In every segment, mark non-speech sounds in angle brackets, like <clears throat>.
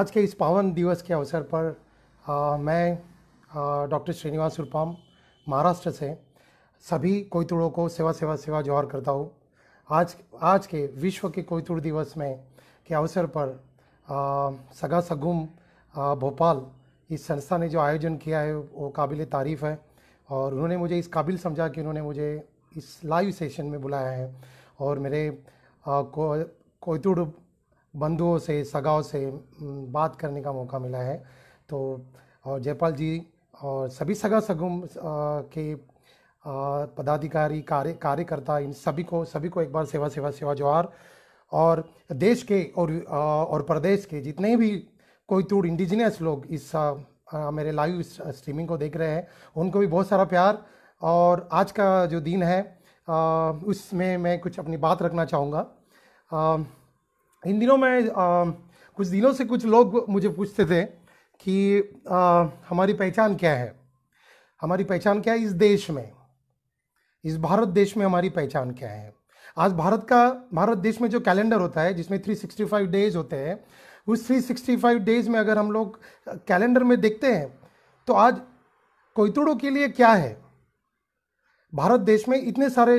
आज के इस पावन दिवस के अवसर पर आ, मैं डॉक्टर श्रीनिवास रूपाम महाराष्ट्र से सभी कोयतुड़ों को सेवा सेवा सेवा जोहर करता हूँ आज आज के विश्व के कोयतुड़ दिवस में के अवसर पर आ, सगा सगुम भोपाल इस संस्था ने जो आयोजन किया है वो काबिल तारीफ़ है और उन्होंने मुझे इस काबिल समझा कि उन्होंने मुझे इस लाइव सेशन में बुलाया है और मेरे आ, को कोयतुड़ बंधुओं से सगाओं से बात करने का मौका मिला है तो और जयपाल जी और सभी सगा सगुम के पदाधिकारी कार्य कार्यकर्ता इन सभी को सभी को एक बार सेवा सेवा सेवा जोहार और देश के और और प्रदेश के जितने भी कोई तूड़ इंडिजिनियस लोग इस आ, मेरे लाइव स्ट्रीमिंग को देख रहे हैं उनको भी बहुत सारा प्यार और आज का जो दिन है उसमें मैं कुछ अपनी बात रखना चाहूँगा इन दिनों में आ, कुछ दिनों से कुछ लोग मुझे पूछते थे कि आ, हमारी पहचान क्या है हमारी पहचान क्या है इस देश में इस भारत देश में हमारी पहचान क्या है आज भारत का भारत देश में जो कैलेंडर होता है जिसमें 365 डेज होते हैं उस 365 डेज में अगर हम लोग कैलेंडर में देखते हैं तो आज कोयतुड़ों के लिए क्या है भारत देश में इतने सारे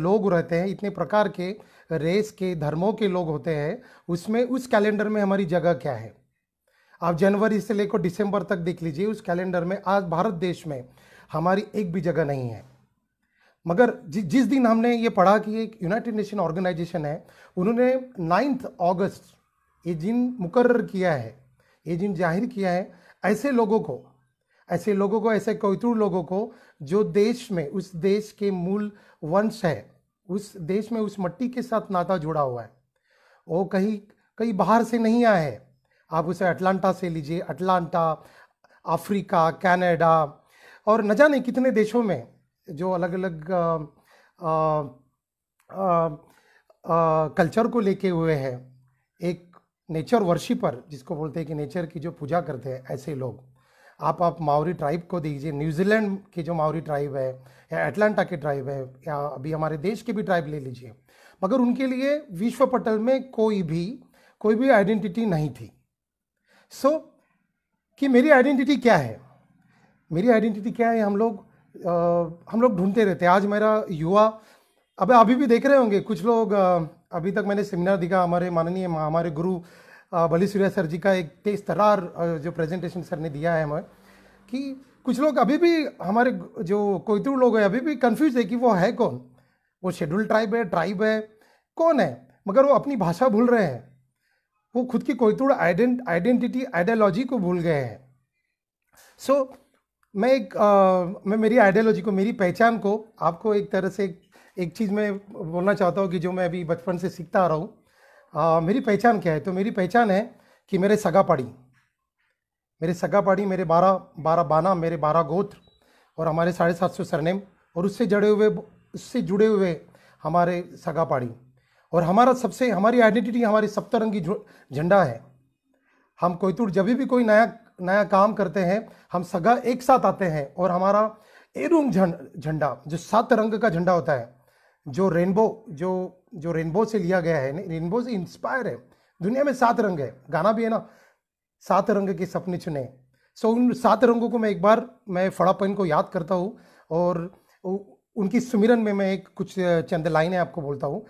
लोग रहते हैं इतने प्रकार के रेस के धर्मों के लोग होते हैं उसमें उस कैलेंडर में हमारी जगह क्या है आप जनवरी से लेकर दिसंबर तक देख लीजिए उस कैलेंडर में आज भारत देश में हमारी एक भी जगह नहीं है मगर जि, जिस दिन हमने ये पढ़ा कि एक यूनाइटेड नेशन ऑर्गेनाइजेशन है उन्होंने नाइन्थ ऑगस्ट ये जिन मुकर किया है ये जिन जाहिर किया है ऐसे लोगों को ऐसे लोगों को ऐसे कोतरू लोगों को जो देश में उस देश के मूल वंश है उस देश में उस मट्टी के साथ नाता जुड़ा हुआ है वो कहीं कहीं बाहर से नहीं आए हैं आप उसे अटलांटा से लीजिए अटलांटा अफ्रीका कनाडा और न जाने कितने देशों में जो अलग अलग कल्चर को लेके हुए हैं एक नेचर वर्शिपर जिसको बोलते हैं कि नेचर की जो पूजा करते हैं ऐसे लोग आप आप मावरी ट्राइब को दीजिए न्यूजीलैंड की जो माओरी ट्राइब है या एटलांटा की ट्राइब है या अभी हमारे देश की भी ट्राइब ले लीजिए मगर उनके लिए विश्व पटल में कोई भी कोई भी आइडेंटिटी नहीं थी सो so, कि मेरी आइडेंटिटी क्या है मेरी आइडेंटिटी क्या है हम लोग आ, हम लोग ढूंढते रहते हैं आज मेरा युवा अब अभी भी देख रहे होंगे कुछ लोग आ, अभी तक मैंने सेमिनार दिखा हमारे माननीय हमारे गुरु बली सूर्या सर जी का एक तेज तरार जो प्रेजेंटेशन सर ने दिया है हमें कि कुछ लोग अभी भी हमारे जो कोयतरू लोग हैं अभी भी कन्फ्यूज़ है कि वो है कौन वो शेड्यूल ट्राइब है ट्राइब है कौन है मगर वो अपनी भाषा भूल रहे हैं वो खुद की कोयतूड़ आइडेंट आइडेंटिटी आइडियोलॉजी को भूल गए हैं सो so, मैं एक आ, मैं मेरी आइडियोलॉजी को मेरी पहचान को आपको एक तरह से एक चीज़ मैं बोलना चाहता हूँ कि जो मैं अभी बचपन से सीखता आ रहा हूँ आ, मेरी पहचान क्या है तो मेरी पहचान है कि मेरे सगा पाड़ी मेरे सगा पाड़ी मेरे बारह बारह बाना मेरे बारह गोत्र और हमारे साढ़े सात सौ सरनेम और उससे जुड़े हुए उससे जुड़े हुए हमारे सगा पाड़ी और हमारा सबसे हमारी आइडेंटिटी हमारी सप्तरंगी झंडा है हम कोई तो जब भी कोई नया नया काम करते हैं हम सगा एक साथ आते हैं और हमारा एरुम झंडा जो सात रंग का झंडा होता है जो रेनबो जो जो रेनबो से लिया गया है रेनबो से इंस्पायर है दुनिया में सात रंग है गाना भी है ना सात रंग के सपने चुने सो उन सात रंगों को मैं एक बार मैं फड़ापन को याद करता हूँ और उनकी सुमिरन में मैं एक कुछ चंद लाइनें आपको बोलता हूँ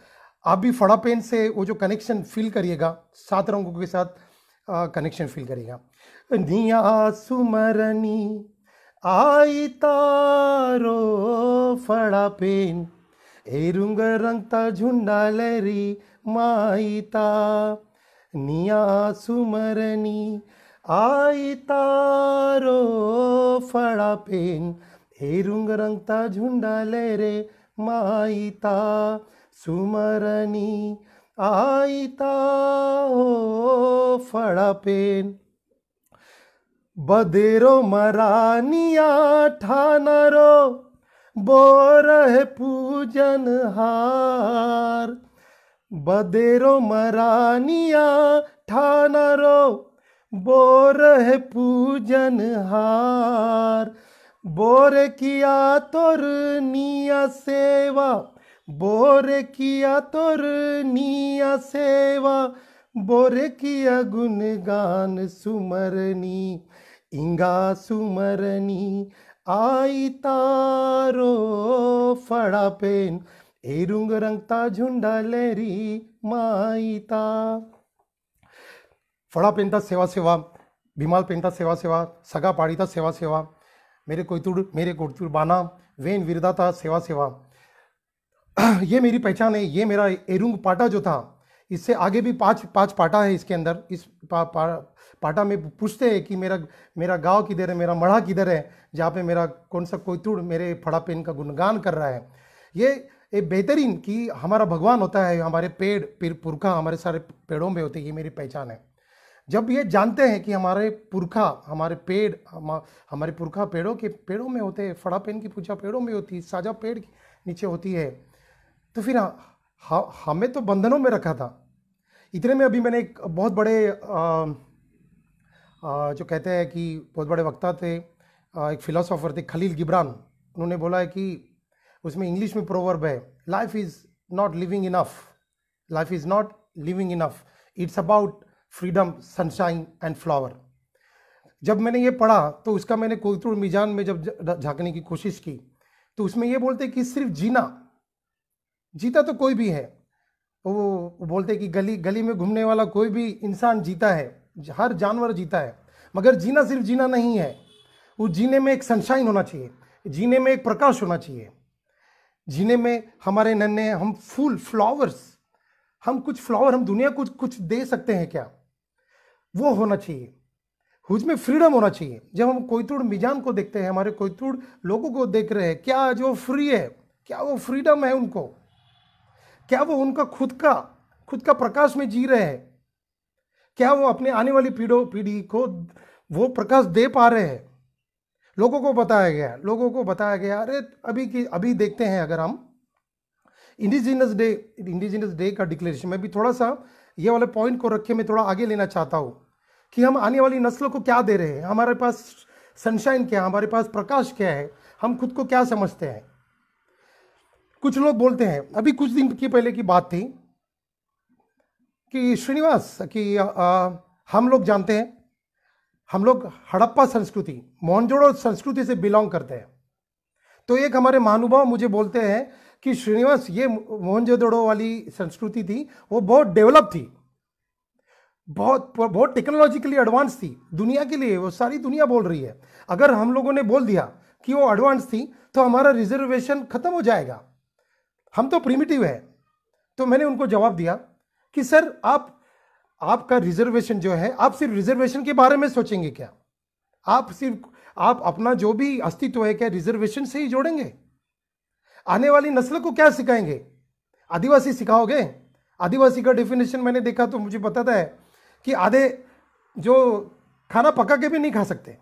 आप भी फड़ापेन से वो जो कनेक्शन फील करिएगा सात रंगों के साथ कनेक्शन फील करिएगा निया सुमरनी आई तारो फड़ापेन এই রুঙ্গ রংতা ঝুন্ডালেরি মাইতা নিয়া সুমরনি আইতারো ফড়া পেন এই রুঙ্গ রংতা ঝুন্ডালেরে মাইতা সুমরনি আইতা ও ফড়া পেন বদেরো মরানিয়া ঠানারো है पूजन हार बदेरो मरानिया ठाना रो है पूजन हार बोर किया तोर निया सेवा बोर किया तोर निया सेवा बोर किया गुणगान सुमरनी इंगा सुमरनी आई तारो फड़ा पेन एरुंग रंगता झुंडा लेरी माईता फड़ा पेनता सेवा सेवा भीमाल पेनता सेवा सेवा सगा पाड़ीता सेवा सेवा मेरे कोयतुड़ मेरे कोयतुड़ बाना वेन विरदा था सेवा सेवा <clears throat> ये मेरी पहचान है ये मेरा एरुंग पाटा जो था इससे आगे भी पाँच पाँच पाटा है इसके अंदर इस पा, पा, पाटा में पूछते हैं कि मेरा मेरा गांव किधर है मेरा मढ़ा किधर है जहाँ पे मेरा कौन सा कोई तुड़ मेरे फड़ा पेन का गुणगान कर रहा है ये एक बेहतरीन कि हमारा भगवान होता है हमारे पेड़ पे पुरखा हमारे सारे पेड़ों में होते हैं ये मेरी पहचान है जब ये जानते हैं कि हमारे पुरखा हमारे पेड़ हमारे पुरखा पेड़ों के पेड़ों में होते हैं फड़ा पेन की पूजा पेड़ों में होती है साझा पेड़ नीचे होती है तो फिर हमें तो बंधनों में रखा था इतने में अभी मैंने एक बहुत बड़े आ, आ, जो कहते हैं कि बहुत बड़े वक्ता थे आ, एक फ़िलासॉफ़र थे खलील गिब्रान उन्होंने बोला है कि उसमें इंग्लिश में प्रोवर्ब है life is not living enough life is not living enough it's about freedom sunshine and flower जब मैंने ये पढ़ा तो उसका मैंने कोतुर मिजान में जब झांकने की कोशिश की तो उसमें ये बोलते कि सिर्फ जीना जीता तो कोई भी है तो वो बोलते कि गली गली में घूमने वाला कोई भी इंसान जीता है हर जानवर जीता है मगर जीना सिर्फ जीना नहीं है वो जीने में एक सनशाइन होना चाहिए जीने में एक प्रकाश होना चाहिए जीने में हमारे नन्हे हम फूल फ्लावर्स हम कुछ फ्लावर हम दुनिया को कुछ दे सकते हैं क्या वो होना चाहिए हुज में फ्रीडम होना चाहिए जब हम कोयतुड़ मिजान को देखते हैं हमारे कोयतुड़ लोगों को देख रहे हैं क्या जो फ्री है क्या वो फ्रीडम है उनको क्या वो उनका खुद का खुद का प्रकाश में जी रहे हैं क्या वो अपने आने वाली पीढ़ी पीढ़ी को वो प्रकाश दे पा रहे हैं लोगों को बताया गया लोगों को बताया गया अरे अभी की अभी देखते हैं अगर हम इंडिजिनस डे इंडिजिनस डे का डिक्लेरेशन मैं भी थोड़ा सा ये वाले पॉइंट को रख के मैं थोड़ा आगे लेना चाहता हूँ कि हम आने वाली नस्लों को क्या दे रहे हैं हमारे पास सनशाइन क्या है हमारे पास प्रकाश क्या है हम खुद को क्या समझते हैं कुछ लोग बोलते हैं अभी कुछ दिन के पहले की बात थी कि श्रीनिवास कि आ, हम लोग जानते हैं हम लोग हड़प्पा संस्कृति मोहनजोड़ो संस्कृति से बिलोंग करते हैं तो एक हमारे महानुभाव मुझे बोलते हैं कि श्रीनिवास ये मोहनजोदड़ो वाली संस्कृति थी वो बहुत डेवलप थी बहुत बहुत टेक्नोलॉजिकली एडवांस थी दुनिया के लिए वो सारी दुनिया बोल रही है अगर हम लोगों ने बोल दिया कि वो एडवांस थी तो हमारा रिजर्वेशन खत्म हो जाएगा हम तो प्रिमिटिव है तो मैंने उनको जवाब दिया कि सर आप आपका रिजर्वेशन जो है आप सिर्फ रिजर्वेशन के बारे में सोचेंगे क्या आप सिर्फ आप अपना जो भी अस्तित्व है क्या रिजर्वेशन से ही जोड़ेंगे आने वाली नस्ल को क्या सिखाएंगे आदिवासी सिखाओगे आदिवासी का डेफिनेशन मैंने देखा तो मुझे बताता है कि आधे जो खाना पका के भी नहीं खा सकते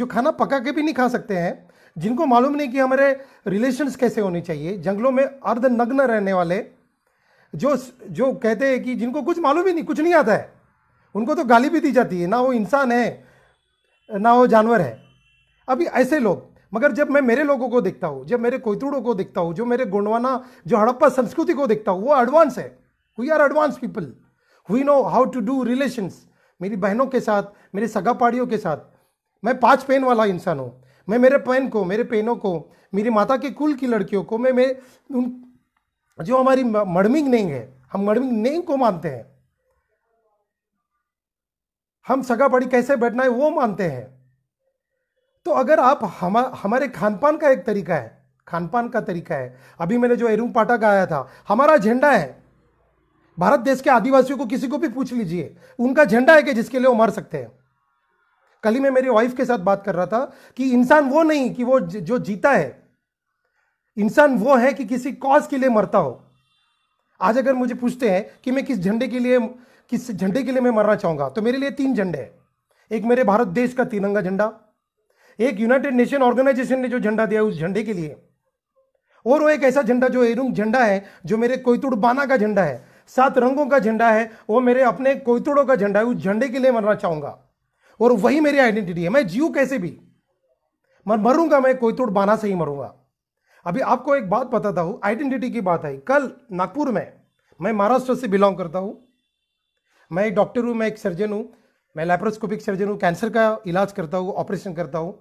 जो खाना पका के भी नहीं खा सकते हैं जिनको मालूम नहीं कि हमारे रिलेशंस कैसे होने चाहिए जंगलों में अर्ध नग्न रहने वाले जो जो कहते हैं कि जिनको कुछ मालूम ही नहीं कुछ नहीं आता है उनको तो गाली भी दी जाती है ना वो इंसान है ना वो जानवर है अभी ऐसे लोग मगर जब मैं मेरे लोगों को देखता हूँ जब मेरे कोयतुड़ों को देखता हूँ जो मेरे गोंडवाना जो हड़प्पा संस्कृति को देखता हूँ वो एडवांस है we are advance people we know how to do relations मेरी बहनों के साथ मेरे पाड़ियों के साथ मैं पाँच पेन वाला इंसान हूँ मैं मेरे पेन को मेरे पेनों को मेरी माता के कुल की लड़कियों को मैं मैं उन जो हमारी मडमिंग नहीं है हम मडमिंग नहीं को मानते हैं हम सगा बड़ी कैसे बैठना है वो मानते हैं तो अगर आप हम हमारे खान पान का एक तरीका है खान पान का तरीका है अभी मैंने जो एरुम पाटा गाया था हमारा झंडा है भारत देश के आदिवासियों को किसी को भी पूछ लीजिए उनका झंडा है कि जिसके लिए वो मर सकते हैं कल ही मैं मेरी वाइफ के साथ बात कर रहा था कि इंसान वो नहीं कि वो जो जीता है इंसान वो है कि किसी कॉज के लिए मरता हो आज अगर मुझे पूछते हैं कि मैं किस झंडे के लिए किस झंडे के लिए मैं मरना चाहूंगा तो मेरे लिए तीन झंडे हैं एक मेरे भारत देश का तिरंगा झंडा एक यूनाइटेड नेशन ऑर्गेनाइजेशन ने जो झंडा दिया उस झंडे के लिए और वो एक ऐसा झंडा जो एरुंग झंडा है जो मेरे कोयतुड़ बाना का झंडा है सात रंगों का झंडा है वो मेरे अपने कोयतुड़ों का झंडा है उस झंडे के लिए मरना चाहूंगा और वही मेरी आइडेंटिटी है मैं जीव कैसे भी मैं मरूंगा मैं कोई तोड़ बाना से ही मरूंगा अभी आपको एक बात बताता हूँ आइडेंटिटी की बात आई कल नागपुर में मैं महाराष्ट्र से बिलोंग करता हूँ मैं एक डॉक्टर हूँ मैं एक सर्जन हूँ मैं लेप्रोस्कोपिक सर्जन हूँ कैंसर का इलाज करता हूँ ऑपरेशन करता हूँ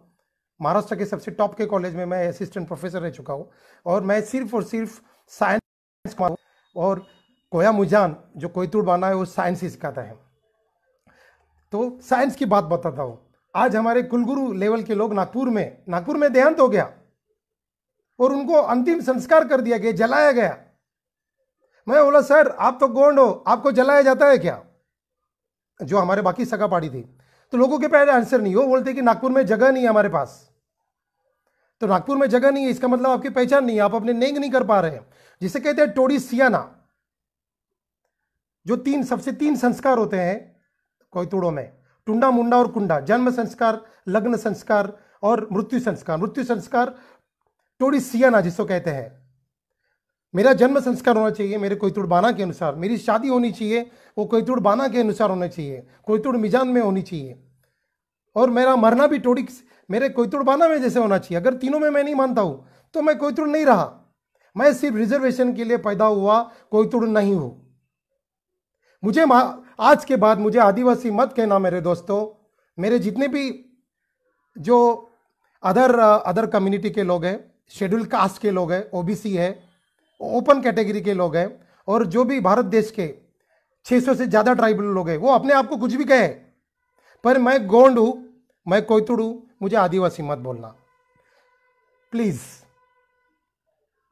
महाराष्ट्र के सबसे टॉप के कॉलेज में मैं असिस्टेंट प्रोफेसर रह चुका हूँ और मैं सिर्फ और सिर्फ साइंस और कोया मुजान जो कोई बाना है वो साइंस ही सिखाता है तो साइंस की बात बताता हूँ आज हमारे कुलगुरु लेवल के लोग नागपुर में नागपुर में देहांत हो गया और उनको अंतिम संस्कार कर दिया गया जलाया गया मैं बोला सर आप तो गोंड हो आपको जलाया जाता है क्या जो हमारे बाकी सगा पाड़ी थी तो लोगों के पहले आंसर नहीं हो बोलते कि नागपुर में जगह नहीं है हमारे पास तो नागपुर में जगह नहीं है इसका मतलब आपकी पहचान नहीं है आप अपने नेंग नहीं कर पा रहे हैं जिसे कहते हैं टोडी सियाना जो तीन सबसे तीन संस्कार होते हैं कोयतुड़ों में टुंडा मुंडा और कुंडा जन्म संस्कार लग्न संस्कार और मृत्यु संस्कार मृत्यु संस्कार टोड़ी सियाना जिसको कहते हैं मेरा जन्म संस्कार होना चाहिए मेरे कोयतुड़ बाना के अनुसार मेरी शादी होनी चाहिए वो कोयतुड़ बाना के अनुसार होना चाहिए कोयतुड़ मिजान में होनी चाहिए और मेरा मरना भी टोड़ी मेरे कोयतुड़ बाना में जैसे होना चाहिए अगर तीनों में मैं नहीं मानता हूँ तो मैं कोयतुड़ नहीं रहा मैं सिर्फ रिजर्वेशन के लिए पैदा हुआ कोयतुड़ नहीं हूँ मुझे आज के बाद मुझे आदिवासी मत कहना मेरे दोस्तों मेरे जितने भी जो अदर अदर कम्युनिटी के लोग हैं शेड्यूल कास्ट के लोग हैं ओबीसी है ओपन कैटेगरी के लोग हैं और जो भी भारत देश के 600 से ज़्यादा ट्राइबल लोग हैं वो अपने आप को कुछ भी कहे पर मैं गोंड हूँ मैं कोयतुड़ हूँ मुझे आदिवासी मत बोलना प्लीज़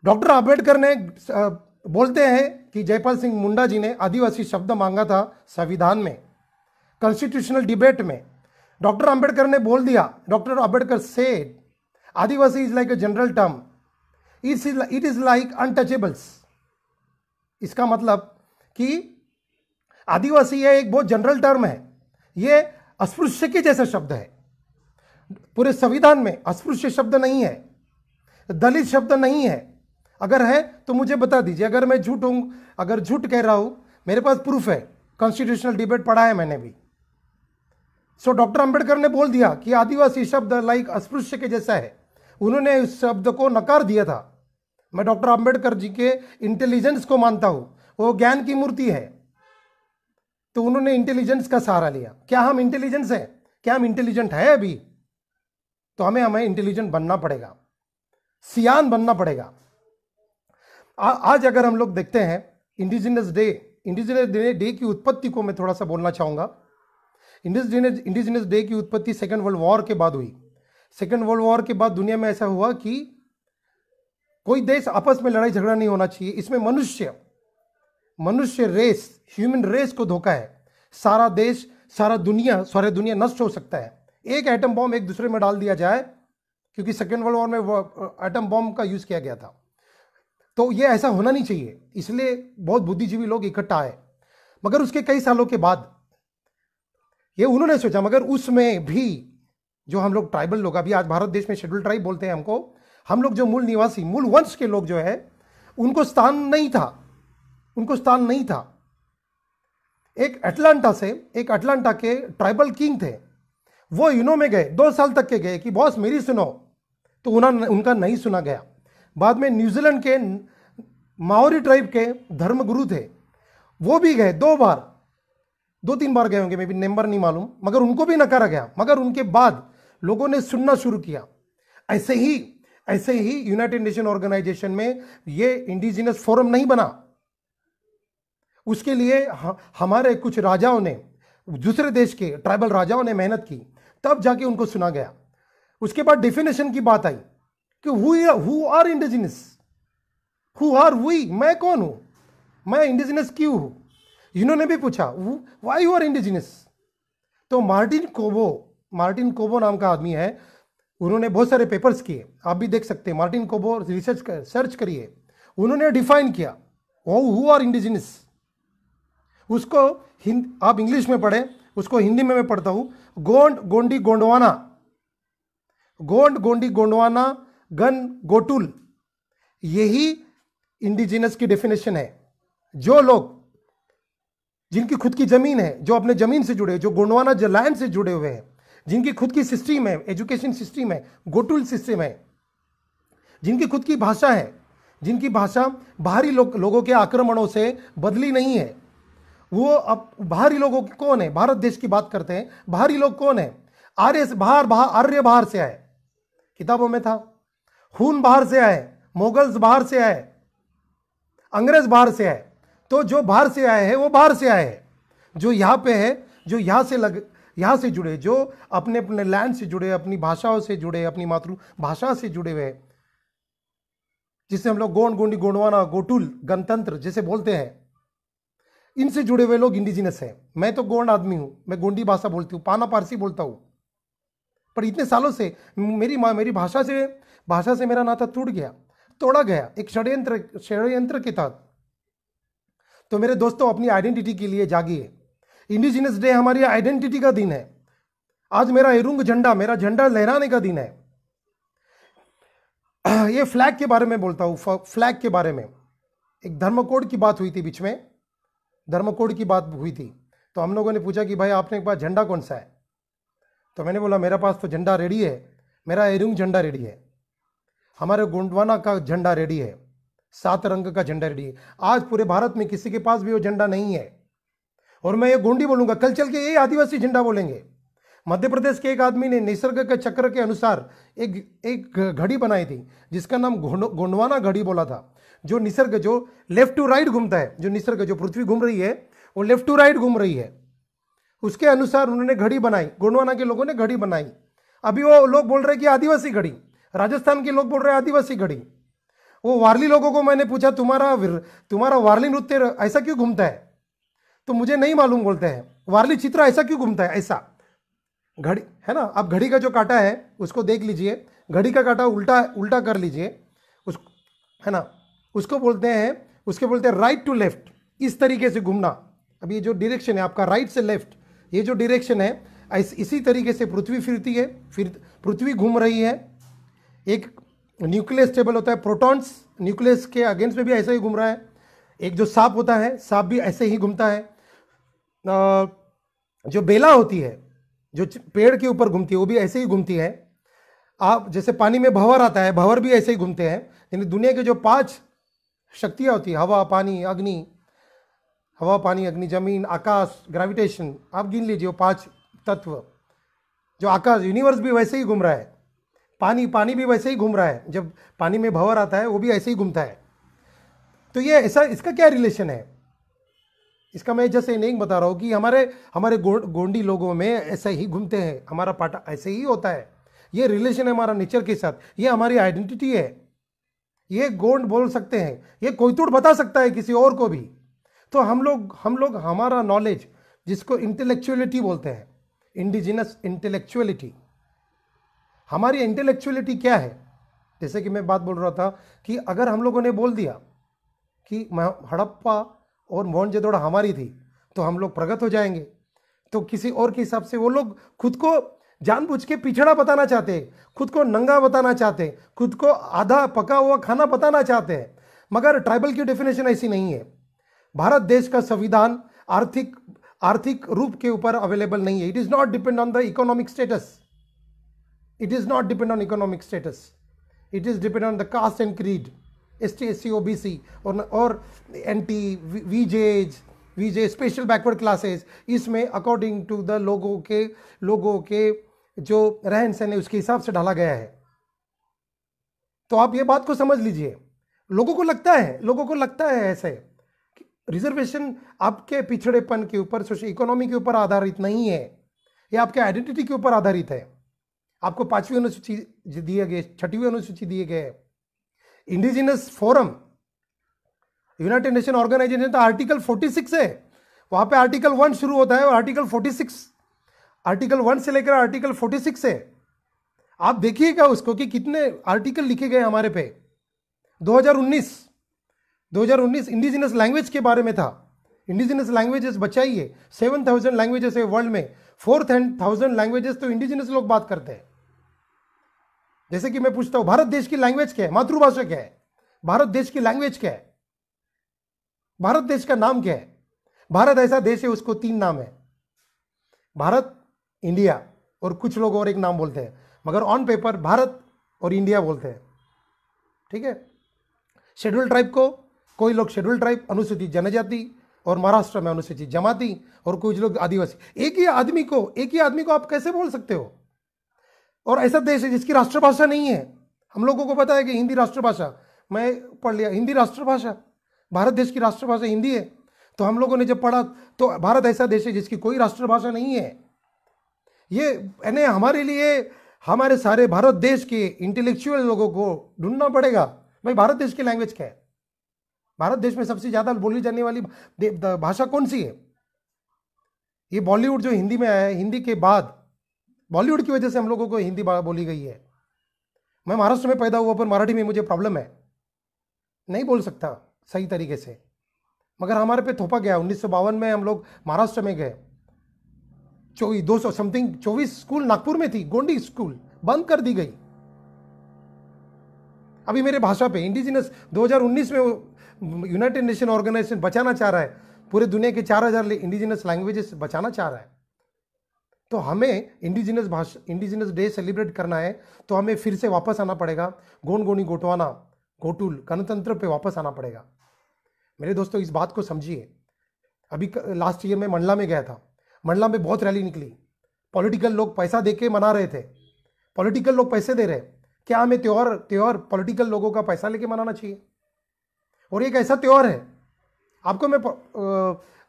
डॉक्टर आंबेडकर ने uh, बोलते हैं कि जयपाल सिंह मुंडा जी ने आदिवासी शब्द मांगा था संविधान में कॉन्स्टिट्यूशनल डिबेट में डॉक्टर अंबेडकर ने बोल दिया doctor Ambedkar said Adivasi is like a general term it's it is like untouchables इसका मतलब कि आदिवासी यह एक बहुत जनरल टर्म है ये अस्पृश्य के जैसा शब्द है पूरे संविधान में अस्पृश्य शब्द नहीं है दलित शब्द नहीं है अगर है तो मुझे बता दीजिए अगर मैं झूठ हूँ अगर झूठ कह रहा हूँ मेरे पास प्रूफ है कॉन्स्टिट्यूशनल डिबेट पढ़ा है मैंने भी सो डॉक्टर अंबेडकर ने बोल दिया कि आदिवासी शब्द लाइक अस्पृश्य के जैसा है उन्होंने उस शब्द को नकार दिया था मैं डॉक्टर अंबेडकर जी के इंटेलिजेंस को मानता हूँ वो ज्ञान की मूर्ति है तो उन्होंने इंटेलिजेंस का सहारा लिया क्या हम इंटेलिजेंस हैं क्या हम इंटेलिजेंट हैं अभी तो हमें हमें इंटेलिजेंट बनना पड़ेगा सियान बनना पड़ेगा आ, आज अगर हम लोग देखते हैं indigenous day indigenous day day की उत्पत्ति को मैं थोड़ा सा बोलना चाहूँगा इंडिजिनस इंडिजिनस डे की उत्पत्ति सेकेंड वर्ल्ड वॉर के बाद हुई सेकेंड वर्ल्ड वॉर के बाद दुनिया में ऐसा हुआ कि कोई देश आपस में लड़ाई झगड़ा नहीं होना चाहिए इसमें मनुष्य मनुष्य रेस ह्यूमन रेस को धोखा है सारा देश सारा दुनिया सारे दुनिया नष्ट हो सकता है एक एटम बॉम्ब एक दूसरे में डाल दिया जाए क्योंकि सेकेंड वर्ल्ड वॉर में एटम बॉम्ब uh, का यूज़ किया गया था तो ये ऐसा होना नहीं चाहिए इसलिए बहुत बुद्धिजीवी लोग इकट्ठा आए मगर उसके कई सालों के बाद ये उन्होंने सोचा मगर उसमें भी जो हम लोग ट्राइबल लोग अभी आज भारत देश में शेड्यूल ट्राइब बोलते हैं हमको हम लोग जो मूल निवासी मूल वंश के लोग जो है उनको स्थान नहीं था उनको स्थान नहीं था एक अटलांटा से एक अटलांटा के ट्राइबल किंग थे वो यूनो में गए दो साल तक के गए कि बॉस मेरी सुनो तो उन्होंने उनका नहीं सुना गया बाद में न्यूजीलैंड के माओरी ट्राइब के धर्मगुरु थे वो भी गए दो बार दो तीन बार गए होंगे मे बी नंबर नहीं मालूम मगर उनको भी नकारा गया मगर उनके बाद लोगों ने सुनना शुरू किया ऐसे ही ऐसे ही यूनाइटेड नेशन ऑर्गेनाइजेशन में ये इंडिजिनस फोरम नहीं बना उसके लिए हमारे कुछ राजाओं ने दूसरे देश के ट्राइबल राजाओं ने मेहनत की तब जाके उनको सुना गया उसके बाद डेफिनेशन की बात आई कि who are indigenous who are हुई मैं कौन हूँ मैं इंडिजिनस क्यों हूँ इन्होंने भी पूछा वाई यू आर इंडिजिनस तो मार्टिन कोबो मार्टिन कोबो नाम का आदमी है उन्होंने बहुत सारे पेपर्स किए आप भी देख सकते हैं मार्टिन कोबो रिसर्च कर सर्च करिए उन्होंने डिफाइन किया वो हु आर इंडिजिनस उसको हिंद आप इंग्लिश में पढ़े उसको हिंदी में मैं पढ़ता हूँ गोंड गोंडी गोंडवाना गोंड गोंडी गोंडवाना गन गोटुल यही इंडिजिनस की डेफिनेशन है जो लोग जिनकी खुद की जमीन है जो अपने जमीन से जुड़े जो गोंडवाना जलायन से जुड़े हुए हैं जिनकी खुद की सिस्टम है एजुकेशन सिस्टम है गोटुल सिस्टम है जिनकी खुद की भाषा है जिनकी भाषा बाहरी लो, लोगों के आक्रमणों से बदली नहीं है वो अब बाहरी लोगों की कौन है भारत देश की बात करते हैं बाहरी लोग कौन है आर्य बाहर बाहर आर्य बाहर से आए किताबों में था खून बाहर से आए मोगल्स बाहर से आए अंग्रेज बाहर से आए तो जो बाहर से आए हैं वो बाहर से आए हैं जो यहाँ पे है जो यहाँ से लग यहाँ से जुड़े जो अपने अपने लैंड से जुड़े अपनी भाषाओं से जुड़े अपनी मातृभाषा से जुड़े हुए जिसे हम लोग गोंड गोंडी गोंडवाना गोटुल गणतंत्र जैसे बोलते हैं इनसे जुड़े हुए लोग इंडिजिनस हैं मैं तो गोंड आदमी हूँ मैं गोंडी भाषा बोलती हूँ पाना पारसी बोलता हूँ पर इतने सालों से मेरी माँ मेरी भाषा से भाषा से मेरा नाता टूट गया तोड़ा गया एक षड्यंत्र षड्यंत्र के तहत तो मेरे दोस्तों अपनी आइडेंटिटी के लिए जागिए इंडिजिनस डे हमारी आइडेंटिटी का दिन है आज मेरा एरुंग झंडा मेरा झंडा लहराने का दिन है ये फ्लैग के बारे में बोलता हूँ फ्लैग के बारे में एक धर्म कोड की बात हुई थी बीच में धर्म कोड की बात हुई थी तो हम लोगों ने पूछा कि भाई आपने एक बार झंडा कौन सा है तो मैंने बोला मेरे पास तो झंडा रेडी है मेरा एरुंग झंडा रेडी है हमारे गोंडवाना का झंडा रेडी है सात रंग का झंडा रेडी है आज पूरे भारत में किसी के पास भी वो झंडा नहीं है और मैं ये गोंडी बोलूंगा कल चल के ये आदिवासी झंडा बोलेंगे मध्य प्रदेश के एक आदमी ने निसर्ग के चक्र के अनुसार एक एक घड़ी बनाई थी जिसका नाम गोंडवाना घड़ी बोला था जो निसर्ग जो लेफ्ट टू राइट घूमता है जो निसर्ग जो पृथ्वी घूम रही है वो लेफ्ट टू राइट घूम रही है उसके अनुसार उन्होंने घड़ी बनाई गोंडवाना के लोगों ने घड़ी बनाई अभी वो लोग बोल रहे कि आदिवासी घड़ी राजस्थान के लोग बोल रहे हैं आदिवासी घड़ी वो वारली लोगों को मैंने पूछा तुम्हारा तुम्हारा वारली नृत्य ऐसा क्यों घूमता है तो मुझे नहीं मालूम बोलते हैं वारली चित्र ऐसा क्यों घूमता है ऐसा घड़ी है ना आप घड़ी का जो काटा है उसको देख लीजिए घड़ी का काटा उल्टा उल्टा कर लीजिए उस है ना उसको बोलते हैं उसके बोलते हैं राइट टू लेफ्ट इस तरीके से घूमना अब ये जो डायरेक्शन है आपका राइट से लेफ्ट ये जो डायरेक्शन है इस, इसी तरीके से पृथ्वी फिरती है फिर पृथ्वी घूम रही है एक न्यूक्लियस स्टेबल होता है प्रोटॉन्स न्यूक्लियस के अगेंस्ट में भी ऐसे ही घूम रहा है एक जो सांप होता है सांप भी ऐसे ही घूमता है जो बेला होती है जो पेड़ के ऊपर घूमती है वो भी ऐसे ही घूमती है आप जैसे पानी में भंवर आता है भंवर भी ऐसे ही घूमते हैं यानी दुनिया के जो पांच शक्तियाँ होती है हवा पानी अग्नि हवा पानी अग्नि जमीन आकाश ग्रेविटेशन आप गिन लीजिए वो पांच तत्व जो आकाश यूनिवर्स भी वैसे ही घूम रहा है पानी पानी भी वैसे ही घूम रहा है जब पानी में भंवर आता है वो भी ऐसे ही घूमता है तो ये ऐसा इसका क्या रिलेशन है इसका मैं जैसे नहीं बता रहा हूँ कि हमारे हमारे गो, गोंडी लोगों में ऐसा ही घूमते हैं हमारा पाटा ऐसे ही होता है ये रिलेशन है हमारा नेचर के साथ ये हमारी आइडेंटिटी है ये गोंड बोल सकते हैं ये कोई तोड़ बता सकता है किसी और को भी तो हम लोग हम लोग हमारा नॉलेज जिसको इंटेलेक्चुअलिटी बोलते हैं इंडिजिनस इंटेलेक्चुअलिटी हमारी इंटेलेक्चुअलिटी क्या है जैसे कि मैं बात बोल रहा था कि अगर हम लोगों ने बोल दिया कि हड़प्पा और मोहन जदौड़ा हमारी थी तो हम लोग प्रगत हो जाएंगे तो किसी और के हिसाब से वो लोग खुद को जानबूझ के पिछड़ा बताना चाहते हैं खुद को नंगा बताना चाहते हैं खुद को आधा पका हुआ खाना बताना चाहते हैं मगर ट्राइबल की डेफिनेशन ऐसी नहीं है भारत देश का संविधान आर्थिक आर्थिक रूप के ऊपर अवेलेबल नहीं है it is not depend on the economic status It is not depend on economic status. It is depend on the caste and creed, ST, SC, OBC, or, or NT, VJs, VJ, special backward classes इसमें according to the लोगों के लोगों के जो रहन सहन है उसके हिसाब से ढाला गया है तो आप ये बात को समझ लीजिए लोगों को लगता है लोगों को लगता है ऐसे कि रिजर्वेशन आपके पिछड़ेपन के ऊपर सोशल इकोनॉमी के ऊपर आधारित नहीं है यह आपके आइडेंटिटी के ऊपर आधारित है आपको पांचवी अनुसूची दिए गए छठवीं अनुसूची दिए गए indigenous forum United Nation Organization तो आर्टिकल 46 है वहां पे आर्टिकल वन शुरू होता है और आर्टिकल 46 आर्टिकल वन से लेकर आर्टिकल 46 है आप देखिएगा उसको कि कितने आर्टिकल लिखे गए हमारे पे 2019 2019 इंडिजिनस लैंग्वेज के बारे में था इंडिजिनस लैंग्वेजेस बचाइए सेवन थाउजेंड लैंग्वेजेस है वर्ल्ड में फोर थाउजेंड लैंग्वेजेस तो इंडिजिनस लोग बात करते हैं जैसे कि मैं पूछता हूं भारत देश की लैंग्वेज क्या है मातृभाषा क्या है भारत देश की लैंग्वेज क्या है भारत देश का नाम क्या है भारत ऐसा देश है उसको तीन नाम है भारत इंडिया और कुछ लोग और एक नाम बोलते हैं मगर ऑन पेपर भारत और इंडिया बोलते हैं ठीक है शेड्यूल ट्राइब को कोई लोग शेड्यूल ट्राइब अनुसूचित जनजाति और महाराष्ट्र में अनुसूचित जमाती और कुछ लोग आदिवासी एक ही आदमी को एक ही आदमी को आप कैसे बोल सकते हो और ऐसा देश है जिसकी राष्ट्रभाषा नहीं है हम लोगों को पता है कि हिंदी राष्ट्रभाषा मैं पढ़ लिया हिंदी राष्ट्रभाषा भारत देश की राष्ट्रभाषा हिंदी है तो हम लोगों ने जब पढ़ा तो भारत ऐसा देश है जिसकी कोई राष्ट्रभाषा नहीं है ये यानी हमारे लिए हमारे सारे भारत देश के इंटेलेक्चुअल लोगों को ढूंढना पड़ेगा भाई भारत देश की लैंग्वेज क्या है भारत देश में सबसे ज़्यादा बोली जाने वाली भाषा कौन सी है ये बॉलीवुड जो हिंदी में आया है हिंदी के बाद बॉलीवुड की वजह से हम लोगों को हिंदी बोली गई है मैं महाराष्ट्र में पैदा हुआ पर मराठी में मुझे प्रॉब्लम है नहीं बोल सकता सही तरीके से मगर हमारे पे थोपा गया उन्नीस में हम लोग महाराष्ट्र में गए चौबीस दो सौ समथिंग चौबीस स्कूल नागपुर में थी गोंडी स्कूल बंद कर दी गई अभी मेरे भाषा पे इंडिजिनस 2019 में यूनाइटेड नेशन ऑर्गेनाइजेशन बचाना चाह रहा है पूरे दुनिया के 4000 इंडिजिनस लैंग्वेजेस बचाना चाह रहा है तो हमें इंडिजिनस भाषा इंडिजिनस डे सेलिब्रेट करना है तो हमें फिर से वापस आना पड़ेगा गोन गोनी गोटवाना गोटुल गणतंत्र पे वापस आना पड़ेगा मेरे दोस्तों इस बात को समझिए अभी लास्ट ईयर में मंडला में गया था मंडला में बहुत रैली निकली पॉलिटिकल लोग पैसा दे के मना रहे थे पॉलिटिकल लोग पैसे दे रहे क्या हमें त्यौहार त्यौहार पॉलिटिकल लोगों का पैसा लेके मनाना चाहिए और एक ऐसा त्यौहार है आपको मैं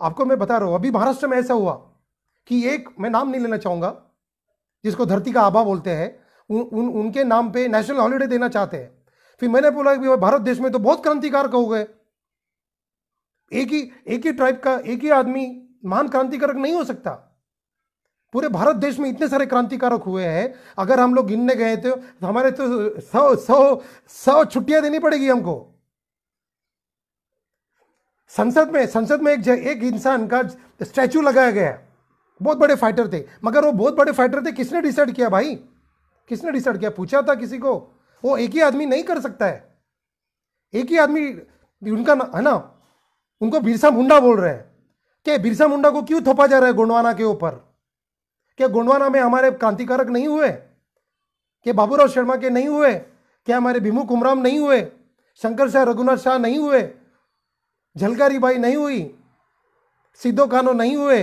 आपको मैं बता रहा हूँ अभी महाराष्ट्र में ऐसा हुआ कि एक मैं नाम नहीं लेना चाहूंगा जिसको धरती का आभा बोलते हैं उन, उन उनके नाम पे नेशनल हॉलीडे देना चाहते हैं फिर मैंने बोला कि भारत देश में तो बहुत क्रांतिकारक हो गए एक ही एक ही ट्राइब का एक ही आदमी महान क्रांतिकारक नहीं हो सकता पूरे भारत देश में इतने सारे क्रांतिकारक हुए हैं अगर हम लोग गिनने गए तो हमारे तो सौ सौ सौ छुट्टियां देनी पड़ेगी हमको संसद में संसद में एक एक इंसान का स्टैचू लगाया गया है बहुत बड़े फाइटर थे मगर वो बहुत बड़े फाइटर थे किसने डिसाइड किया भाई किसने डिसाइड किया पूछा था किसी को वो एक ही आदमी नहीं कर सकता है एक ही आदमी उनका है ना उनको बिरसा मुंडा बोल रहे हैं क्या बिरसा मुंडा को क्यों थोपा जा रहा है गोंडवाना के ऊपर क्या गोंडवाना में हमारे क्रांतिकारक नहीं हुए क्या बाबूराव शर्मा के नहीं हुए क्या हमारे भीमू कुमराम नहीं हुए शंकर शाह रघुनाथ शाह नहीं हुए झलकारी बाई नहीं हुई सिद्धो कानो नहीं हुए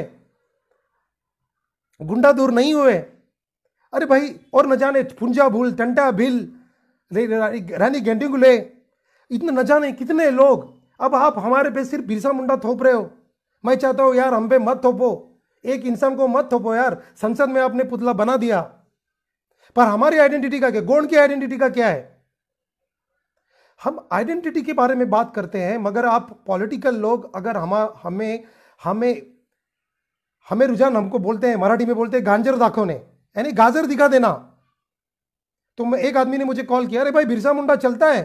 गुंडा दूर नहीं हुए अरे भाई और न जाने पुंजा भूल टंटा भील रानी ले इतने न जाने कितने लोग अब आप हमारे पे सिर्फ बिरसा मुंडा थोप रहे हो मैं चाहता हूँ यार हम पे मत थोपो एक इंसान को मत थोपो यार संसद में आपने पुतला बना दिया पर हमारी आइडेंटिटी का क्या गोंड की आइडेंटिटी का क्या है हम आइडेंटिटी के बारे में बात करते हैं मगर आप पॉलिटिकल लोग अगर हम हमें हमें हमें रुझान हमको बोलते हैं मराठी में बोलते हैं गांजर दाखोने यानी गाजर दिखा देना तो एक आदमी ने मुझे कॉल किया अरे भाई बिरसा मुंडा चलता है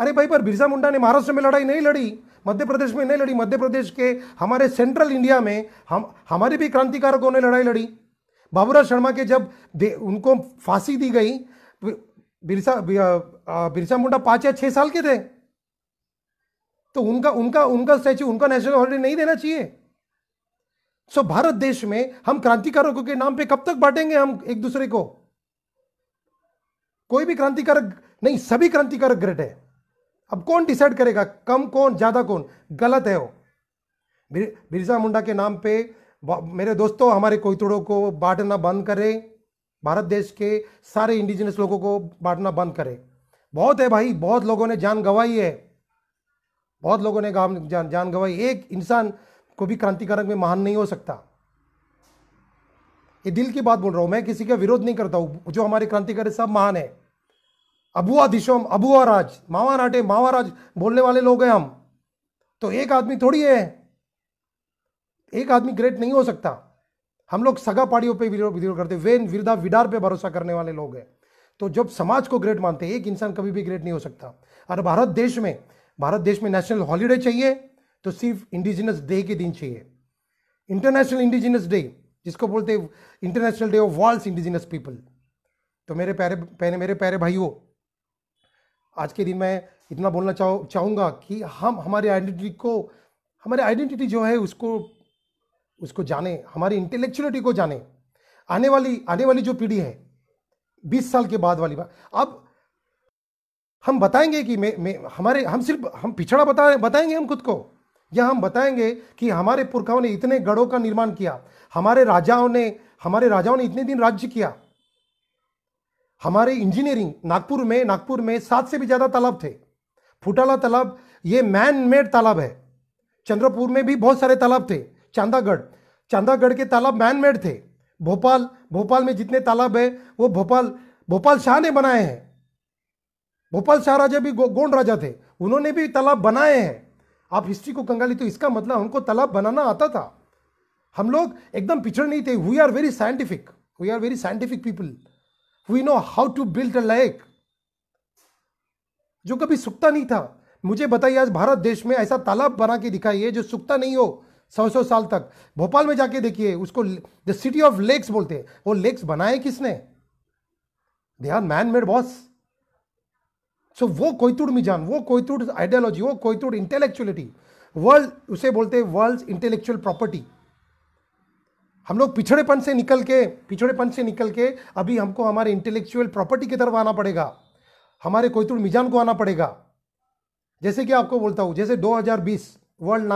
अरे भाई पर बिरसा मुंडा ने महाराष्ट्र में लड़ाई नहीं लड़ी मध्य प्रदेश में नहीं लड़ी मध्य प्रदेश के हमारे सेंट्रल इंडिया में हम हमारे भी क्रांतिकारकों ने लड़ाई लड़ी बाबूराज शर्मा के जब उनको फांसी दी गई बिरसा बिरसा मुंडा पाँच या छः साल के थे तो उनका उनका उनका स्टैचू उनका नेशनल हॉलीडे नहीं देना चाहिए सो भारत देश में हम क्रांतिकारकों के नाम पे कब तक बांटेंगे हम एक दूसरे को कोई भी क्रांतिकारक नहीं सभी क्रांतिकारक ग्रेट है अब कौन डिसाइड करेगा कम कौन ज्यादा कौन गलत है वो बिरसा मुंडा के नाम पे मेरे दोस्तों हमारे कोयतुड़ों को बांटना बंद करें भारत देश के सारे इंडिजिनस लोगों को बांटना बंद करें बहुत है भाई बहुत लोगों ने जान गंवाई है बहुत लोगों ने जान जान गंवाई एक इंसान को भी क्रांतिकारक में महान नहीं हो सकता ये दिल की बात बोल रहा हूं मैं किसी का विरोध नहीं करता हूं जो हमारे क्रांतिकारी सब महान है अबुआ दिशोम अबुआ राज मावा नाटे मावा राज बोलने वाले लोग हैं हम तो एक आदमी थोड़ी है एक आदमी ग्रेट नहीं हो सकता हम लोग सगा पाड़ियों पे विरोध करते वेन विरदा विडार पे भरोसा करने वाले लोग हैं तो जब समाज को ग्रेट मानते हैं एक इंसान कभी भी ग्रेट नहीं हो सकता और भारत देश में भारत देश में नेशनल हॉलीडे चाहिए तो सिर्फ इंडिजिनस डे के दिन चाहिए इंटरनेशनल इंडिजिनस डे जिसको बोलते हैं international day of world indigenous people तो मेरे प्यारे पहले मेरे प्यारे भाइयों आज के दिन मैं इतना बोलना चाहू चाहूँगा कि हम हमारी आइडेंटिटी को हमारी आइडेंटिटी जो है उसको उसको जाने हमारी इंटेलेक्चुअलिटी को जाने आने वाली आने वाली जो पीढ़ी है बीस साल के बाद वाली बात अब हम बताएंगे कि मैं, मैं हमारे हम सिर्फ हम पिछड़ा बता बताएंगे हम खुद को यह हम बताएंगे कि हमारे पुरखाओं ने इतने गढ़ों का निर्माण किया हमारे राजाओं ने हमारे राजाओं ने इतने दिन राज्य किया हमारे इंजीनियरिंग नागपुर में नागपुर में सात से भी ज़्यादा तालाब थे फुटाला तालाब ये मैन मेड तालाब है चंद्रपुर में भी बहुत सारे तालाब थे चांदागढ़ चांदागढ़ के तालाब मैन मेड थे भोपाल भोपाल में जितने तालाब है वो भोपाल भोपाल शाह ने बनाए हैं भोपाल शाह राजा भी गो, गोंड राजा थे उन्होंने भी तालाब बनाए हैं आप हिस्ट्री को कंगाली तो इसका मतलब हमको तालाब बनाना आता था हम लोग एकदम पिछड़ नहीं थे we are very scientific we are very scientific people we know how to build a lake जो कभी सुखता नहीं था मुझे बताइए आज भारत देश में ऐसा तालाब बना के दिखाइए जो सुखता नहीं हो सौ सौ साल तक भोपाल में जाके देखिए उसको द सिटी ऑफ लेक्स बोलते हैं वो लेक्स बनाए किसने they are man made boss so वो कोयतुड़ मिजान वो कोयतुड़ आइडियोलॉजी वो कोयतुड़ इंटेलेक्चुअलिटी वर्ल्ड उसे बोलते हैं वर्ल्ड इंटेलेक्चुअल प्रॉपर्टी हम लोग पिछड़ेपन से निकल के पिछड़ेपन से निकल के अभी हमको हमारे इंटेलेक्चुअल प्रॉपर्टी की तरफ आना पड़ेगा हमारे कोयतुड़ मिजान को आना पड़ेगा जैसे कि आपको बोलता हूँ जैसे 2020 वर्ल्ड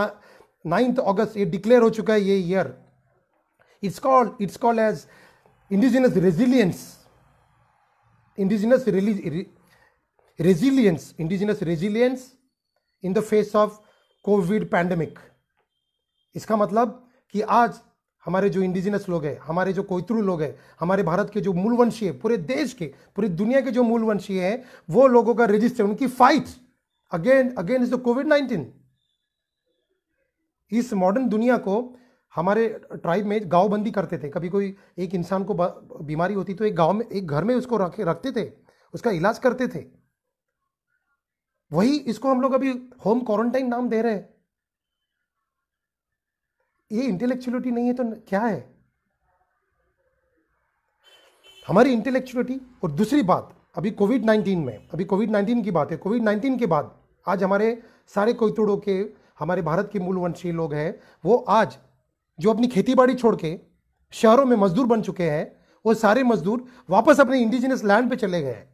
नाइन्थ अगस्त ये डिक्लेयर हो चुका है ये year it's called it's called as indigenous resilience indigenous resilience, indigenous resilience in the face of Covid pandemic इसका मतलब कि आज हमारे जो इंडिजिनस लोग हैं हमारे जो कोयतरू लोग हैं हमारे भारत के जो मूलवंशी है पूरे देश के पूरी दुनिया के जो मूलवंशी हैं वो लोगों का रजिस्टर उनकी fight against the Covid nineteen इस मॉडर्न दुनिया को हमारे ट्राइब में गांव बंदी करते थे कभी कोई एक इंसान को बीमारी होती तो एक गाँव में एक घर में उसको रखते थे उसका इलाज करते थे वही इसको हम लोग अभी होम क्वारंटाइन नाम दे रहे हैं ये इंटेलेक्चुअलिटी नहीं है तो क्या है हमारी इंटेलेक्चुअलिटी और दूसरी बात अभी कोविड नाइन्टीन में अभी कोविड नाइन्टीन की बात है कोविड नाइन्टीन के बाद आज हमारे सारे कोतुड़ों के हमारे भारत के मूलवंशी लोग हैं वो आज जो अपनी खेती बाड़ी छोड़ के शहरों में मजदूर बन चुके हैं वो सारे मजदूर वापस अपने इंडिजिनियस लैंड पे चले गए हैं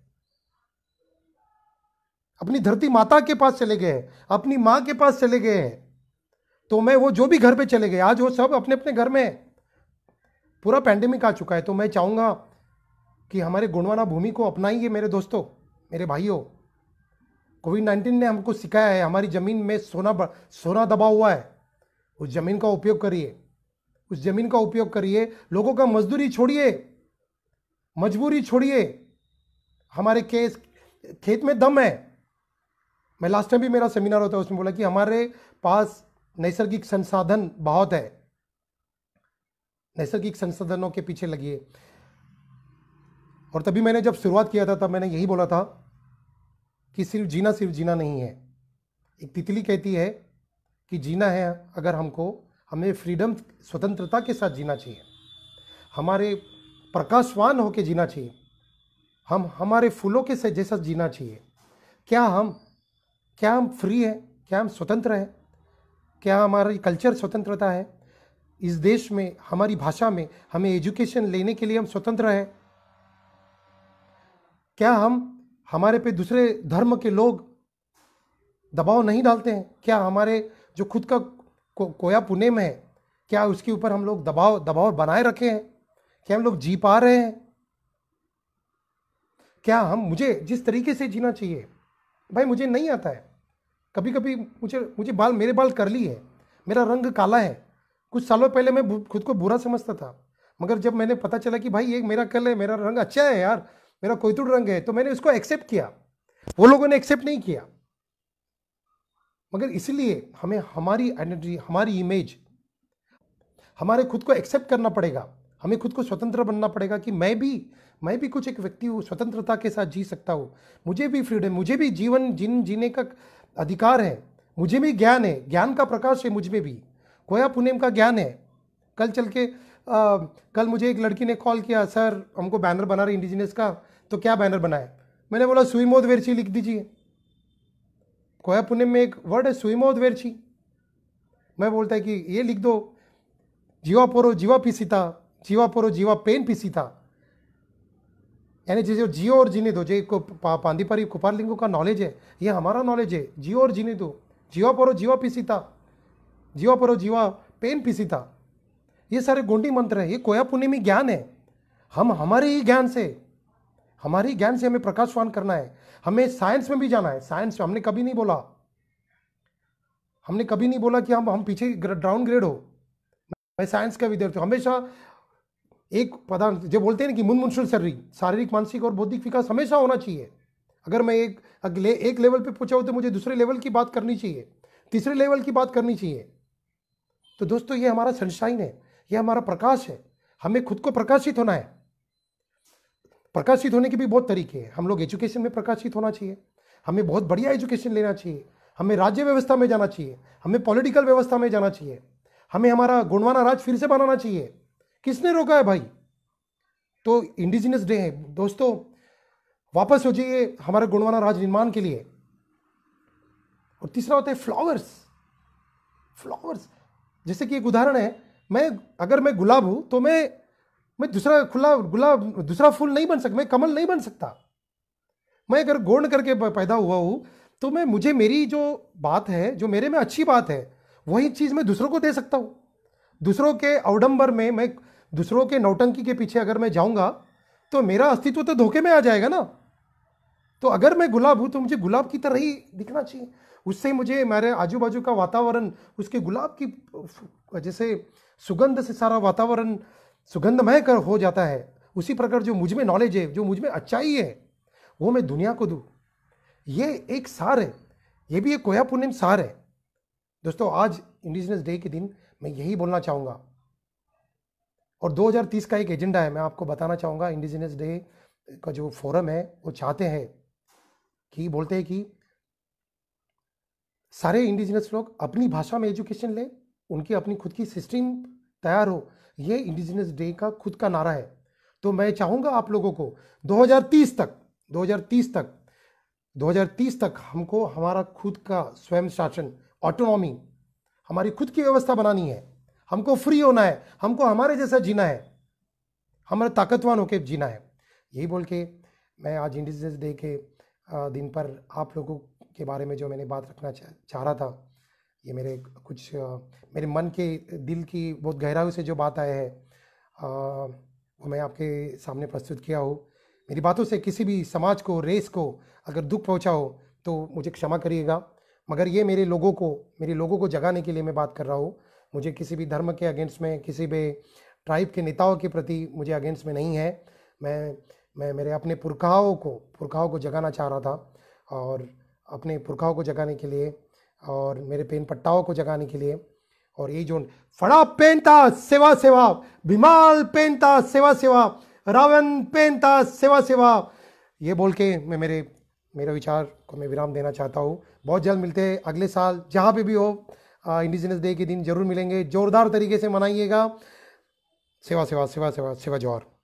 अपनी धरती माता के पास चले गए हैं अपनी माँ के पास चले गए हैं तो मैं वो जो भी घर पे चले गए आज वो सब अपने अपने घर में पूरा पैंडेमिक आ चुका है तो मैं चाहूँगा कि हमारे गुणवाना भूमि को अपनाइए मेरे दोस्तों मेरे भाइयों कोविड नाइन्टीन ने हमको सिखाया है हमारी ज़मीन में सोना सोना दबा हुआ है उस ज़मीन का उपयोग करिए उस ज़मीन का उपयोग करिए लोगों का मजदूरी छोड़िए मजबूरी छोड़िए हमारे केस खेत में दम है मैं लास्ट टाइम भी मेरा सेमिनार होता है उसमें बोला कि हमारे पास नैसर्गिक संसाधन बहुत है नैसर्गिक संसाधनों के पीछे लगिए और तभी मैंने जब शुरुआत किया था तब मैंने यही बोला था कि सिर्फ जीना सिर्फ जीना नहीं है एक तितली कहती है कि जीना है अगर हमको हमें फ्रीडम स्वतंत्रता के साथ जीना चाहिए हमारे प्रकाशवान होकर जीना चाहिए हम हमारे फूलों के जैसा जीना चाहिए क्या हम क्या हम फ्री हैं क्या हम स्वतंत्र हैं क्या हमारी कल्चर स्वतंत्रता है इस देश में हमारी भाषा में हमें एजुकेशन लेने के लिए हम स्वतंत्र हैं क्या हम हमारे पे दूसरे धर्म के लोग दबाव नहीं डालते हैं क्या हमारे जो खुद का को, कोया पुणे में है क्या उसके ऊपर हम लोग दबाव दबाव बनाए रखे हैं क्या हम लोग जी पा रहे हैं क्या हम मुझे जिस तरीके से जीना चाहिए भाई मुझे नहीं आता है कभी कभी मुझे मुझे बाल मेरे बाल करली है मेरा रंग काला है कुछ सालों पहले मैं खुद को बुरा समझता था मगर जब मैंने पता चला कि भाई ये मेरा कल है मेरा रंग अच्छा है यार मेरा कोयतुड़ रंग है तो मैंने उसको एक्सेप्ट किया वो लोगों ने एक्सेप्ट नहीं किया मगर इसलिए हमें हमारी आइडेंटिटी हमारी इमेज हमारे खुद को एक्सेप्ट करना पड़ेगा हमें खुद को स्वतंत्र बनना पड़ेगा कि मैं भी मैं भी कुछ एक व्यक्ति हूँ स्वतंत्रता के साथ जी सकता हूँ मुझे भी फ्रीडम मुझे भी जीवन जीन जीने का अधिकार है मुझे भी ज्ञान है ज्ञान का प्रकाश है मुझ में भी कोया पुनेम का ज्ञान है कल चल के आ, कल मुझे एक लड़की ने कॉल किया सर हमको बैनर बना रहे इंडिजिनियस का तो क्या बैनर बनाए मैंने बोला सुईमोद वेरची लिख दीजिए कोया पुनेम में एक वर्ड है सुईमोद वेरची मैं बोलता है कि ये लिख दो जीवा पोरो जीवा पिसीता जीवा पोरो जीवा पेन पिसीता यानी जैसे जियो और जीने दो जो जे को पांदीपारी कुपारलिंगो का नॉलेज है ये हमारा नॉलेज है जियो और जीने दो जीवा परो जीवा पिसीता जीवा परो जीवा पेन पिसीता ये सारे गोंडी मंत्र है ये कोया पुण्य में ज्ञान है हम हमारे ही ज्ञान से हमारे ही ज्ञान से हमें प्रकाशवान करना है हमें साइंस में भी जाना है साइंस में हमने कभी नहीं बोला हमने कभी नहीं बोला कि हम हम पीछे डाउन ग्रेड हो मैं साइंस का विद्यार्थी हूँ हमेशा एक पदार्थ जो बोलते हैं ना कि मुनशुल शरीर शारीरिक मानसिक और बौद्धिक विकास हमेशा होना चाहिए अगर मैं एक अगले एक लेवल पे पूछा हो तो मुझे दूसरे लेवल की बात करनी चाहिए तीसरे लेवल की बात करनी चाहिए तो दोस्तों ये हमारा सनशाइन है ये हमारा प्रकाश है हमें खुद को प्रकाशित होना है प्रकाशित होने के भी बहुत तरीके हैं हम लोग एजुकेशन में प्रकाशित होना चाहिए हमें बहुत बढ़िया एजुकेशन लेना चाहिए हमें राज्य व्यवस्था में जाना चाहिए हमें पॉलिटिकल व्यवस्था में जाना चाहिए हमें हमारा गुणवाना राज फिर से बनाना चाहिए किसने रोका है भाई तो इंडिजिनस डे है दोस्तों वापस हो जाइए हमारे गुणवाना राज निर्माण के लिए और तीसरा होता है फ्लावर्स फ्लावर्स जैसे कि एक उदाहरण है मैं अगर मैं गुलाब हूं तो मैं मैं दूसरा खुला गुलाब दूसरा फूल नहीं बन सकता मैं कमल नहीं बन सकता मैं अगर गोण करके पैदा हुआ हूं तो मैं मुझे मेरी जो बात है जो मेरे में अच्छी बात है वही चीज़ मैं दूसरों को दे सकता हूँ दूसरों के अवडंबर में मैं दूसरों के नौटंकी के पीछे अगर मैं जाऊँगा तो मेरा अस्तित्व तो धोखे में आ जाएगा ना तो अगर मैं गुलाब हूँ तो मुझे गुलाब की तरह ही दिखना चाहिए उससे मुझे मेरे आजू बाजू का वातावरण उसके गुलाब की जैसे सुगंध से सारा वातावरण सुगंधमय कर हो जाता है उसी प्रकार जो मुझ में नॉलेज है जो मुझ में अच्छाई है वो मैं दुनिया को दूँ ये एक सार है ये भी एक कोया पुण्यम सार है दोस्तों आज इंडिजिनस डे के दिन मैं यही बोलना चाहूँगा और 2030 का एक एजेंडा है मैं आपको बताना चाहूँगा इंडिजिनियस डे का जो फोरम है वो चाहते हैं कि बोलते हैं कि सारे इंडिजिनियस लोग अपनी भाषा में एजुकेशन लें उनकी अपनी खुद की सिस्टम तैयार हो ये इंडिजिनियस डे का खुद का नारा है तो मैं चाहूँगा आप लोगों को 2030 तक 2030 तक 2030 तक हमको हमारा खुद का स्वयं शासन ऑटोनॉमी हमारी खुद की व्यवस्था बनानी है हमको फ्री होना है हमको हमारे जैसा जीना है हमारा ताकतवान होकर जीना है यही बोल के मैं आज इंडिजिनस डे के दिन पर आप लोगों के बारे में जो मैंने बात रखना चाह चाह रहा था ये मेरे कुछ मेरे मन के दिल की बहुत गहराई से जो बात आए है वो मैं आपके सामने प्रस्तुत किया हूँ मेरी बातों से किसी भी समाज को रेस को अगर दुख पहुँचा हो तो मुझे क्षमा करिएगा मगर ये मेरे लोगों को मेरे लोगों को जगाने के लिए मैं बात कर रहा हूँ मुझे किसी भी धर्म के अगेंस्ट में किसी भी ट्राइब के नेताओं के प्रति मुझे अगेंस्ट में नहीं है मैं मैं मेरे अपने पुरखाओं को पुरखाओं को जगाना चाह रहा था और अपने पुरखाओं को जगाने के लिए और मेरे पेन पट्टाओं को जगाने के लिए और ये जो फड़ा पेनता सेवा सेवा भीमाल पेनता सेवा सेवा रावण पेनता सेवा सेवा ये बोल के मैं मेरे मेरे विचार को मैं विराम देना चाहता हूँ बहुत जल्द मिलते हैं अगले साल जहाँ पे भी हो इंडिजिनस डे के दिन जरूर मिलेंगे जोरदार तरीके से मनाइएगा सेवा सेवा सेवा सेवा सेवा जौहर